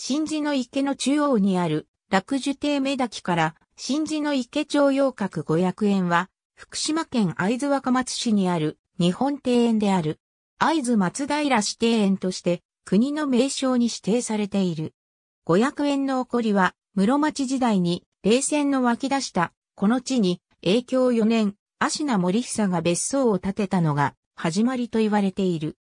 新寺の池の中央にある落樹亭目滝から新寺の池町洋閣五百円は福島県会津若松市にある日本庭園である会津松平市庭園として国の名称に指定されている。五百円の起こりは室町時代に冷戦の湧き出したこの地に影響4年芦名森久が別荘を建てたのが始まりと言われている。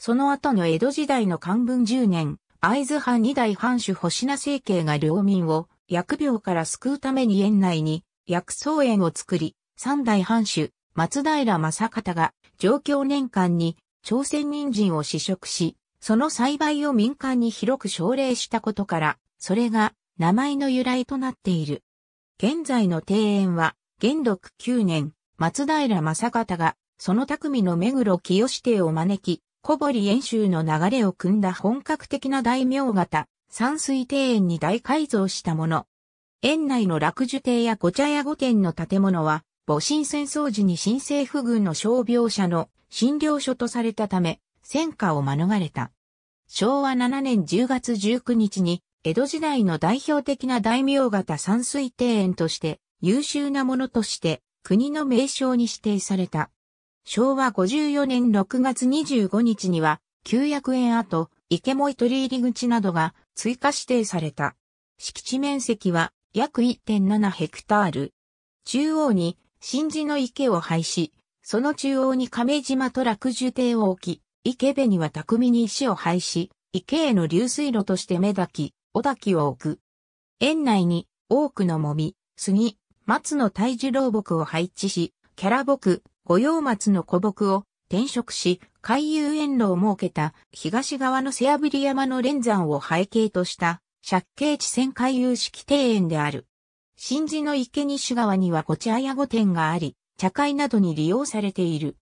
その後の江戸時代の漢文10年、会津藩二代藩主星名政経が領民を疫病から救うために園内に薬草園を作り、三代藩主松平正方が上京年間に朝鮮人参を試食し、その栽培を民間に広く奨励したことから、それが名前の由来となっている。現在の庭園は、元禄9年、松平正方が、その匠の目黒清指定を招き、小堀演習の流れを組んだ本格的な大名型、山水庭園に大改造したもの。園内の落樹亭やご茶屋御殿の建物は、戊辰戦争時に新政府軍の傷病者の診療所とされたため、戦火を免れた。昭和7年10月19日に、江戸時代の代表的な大名型山水庭園として、優秀なものとして、国の名称に指定された。昭和54年6月25日には、旧約園跡、池もり入り口などが追加指定された。敷地面積は約1.7ヘクタール。中央に新寺の池を廃止、その中央に亀島と落樹亭を置き、池辺には巧みに石を廃止、池への流水路として目滝、小滝を置く。園内に多くのもみ、杉、松の大樹老木を配置し、キャラ木、御用松の古木を転職し、海遊園路を設けた東側の背炙り山の連山を背景とした借景地線回遊式庭園である。新寺の池西側にはご茶屋御殿があり、茶会などに利用されている。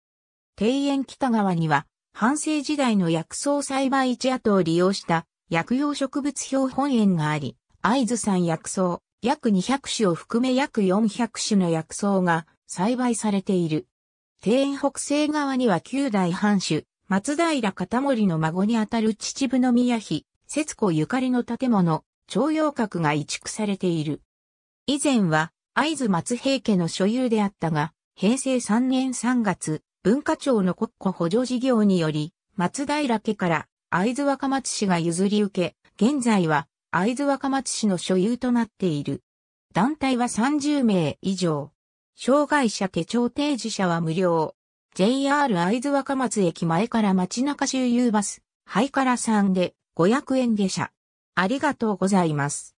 庭園北側には、半世時代の薬草栽培地跡を利用した薬用植物標本園があり、合図山薬草、約200種を含め約400種の薬草が栽培されている。庭園北西側には旧代藩主、松平片森の孫にあたる秩父宮妃、節子ゆかりの建物、徴用閣が移築されている。以前は、会津松平家の所有であったが、平成3年3月、文化庁の国庫補助事業により、松平家から会津若松市が譲り受け、現在は会津若松市の所有となっている。団体は30名以上。障害者手帳提示者は無料。JR 会津若松駅前から街中周遊バス、ハイカラさんで500円下車。ありがとうございます。